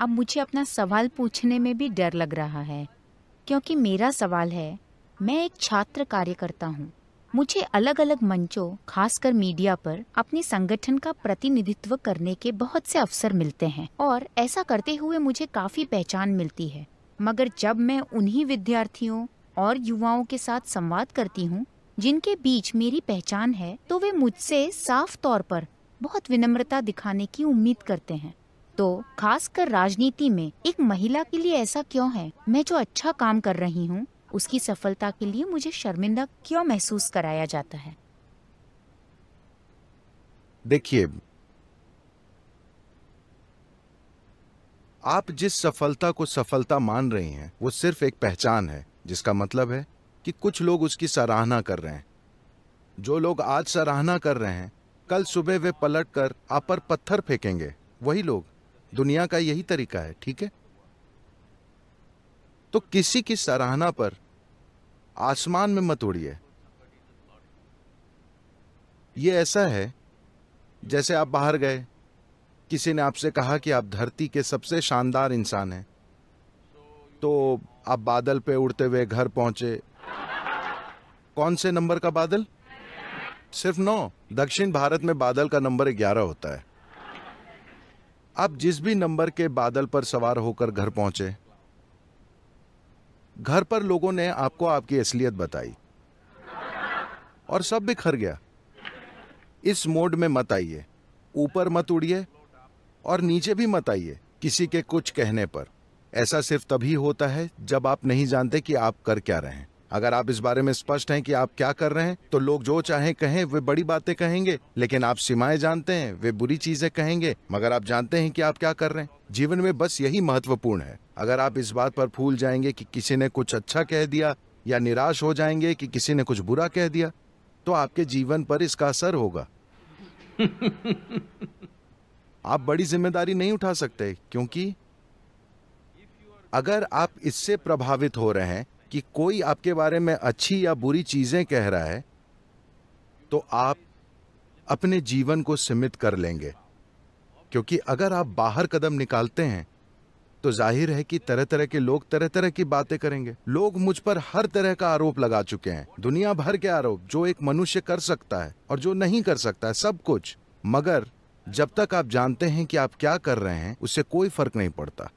अब मुझे अपना सवाल पूछने में भी डर लग रहा है क्योंकि मेरा सवाल है मैं एक छात्र कार्यकर्ता हूँ मुझे अलग अलग मंचों खासकर मीडिया पर अपने संगठन का प्रतिनिधित्व करने के बहुत से अवसर मिलते हैं और ऐसा करते हुए मुझे काफ़ी पहचान मिलती है मगर जब मैं उन्हीं विद्यार्थियों और युवाओं के साथ संवाद करती हूँ जिनके बीच मेरी पहचान है तो वे मुझसे साफ तौर पर बहुत विनम्रता दिखाने की उम्मीद करते हैं तो खासकर राजनीति में एक महिला के लिए ऐसा क्यों है मैं जो अच्छा काम कर रही हूँ उसकी सफलता के लिए मुझे शर्मिंदा क्यों महसूस कराया जाता है देखिए आप जिस सफलता को सफलता मान रही हैं वो सिर्फ एक पहचान है जिसका मतलब है कि कुछ लोग उसकी सराहना कर रहे हैं जो लोग आज सराहना कर रहे हैं कल सुबह वे पलट कर आप पर पत्थर फेंकेंगे वही लोग दुनिया का यही तरीका है ठीक है तो किसी की सराहना पर आसमान में मत उड़िए ये ऐसा है जैसे आप बाहर गए किसी ने आपसे कहा कि आप धरती के सबसे शानदार इंसान हैं तो आप बादल पे उड़ते हुए घर पहुंचे कौन से नंबर का बादल सिर्फ नौ दक्षिण भारत में बादल का नंबर ग्यारह होता है आप जिस भी नंबर के बादल पर सवार होकर घर पहुंचे घर पर लोगों ने आपको आपकी असलियत बताई और सब बिखर गया इस मोड में मत आइए ऊपर मत उड़िए और नीचे भी मत आइए किसी के कुछ कहने पर ऐसा सिर्फ तभी होता है जब आप नहीं जानते कि आप कर क्या रहे हैं अगर आप इस बारे में स्पष्ट हैं कि आप क्या कर रहे हैं तो लोग जो चाहें कहें वे बड़ी बातें कहेंगे लेकिन आप सीमाएं जानते हैं वे बुरी चीजें कहेंगे मगर आप जानते हैं कि आप क्या कर रहे हैं जीवन में बस यही महत्वपूर्ण है अगर आप इस बात पर फूल जाएंगे कि किसी ने कुछ अच्छा कह दिया या निराश हो जाएंगे कि किसी ने कुछ बुरा कह दिया तो आपके जीवन पर इसका असर होगा आप बड़ी जिम्मेदारी नहीं उठा सकते क्योंकि अगर आप इससे प्रभावित हो रहे हैं कि कोई आपके बारे में अच्छी या बुरी चीज़ें कह रहा है तो आप अपने जीवन को सीमित कर लेंगे क्योंकि अगर आप बाहर कदम निकालते हैं तो जाहिर है कि तरह तरह के लोग तरह तरह की बातें करेंगे लोग मुझ पर हर तरह का आरोप लगा चुके हैं दुनिया भर के आरोप जो एक मनुष्य कर सकता है और जो नहीं कर सकता है सब कुछ मगर जब तक आप जानते हैं कि आप क्या कर रहे हैं उससे कोई फर्क नहीं पड़ता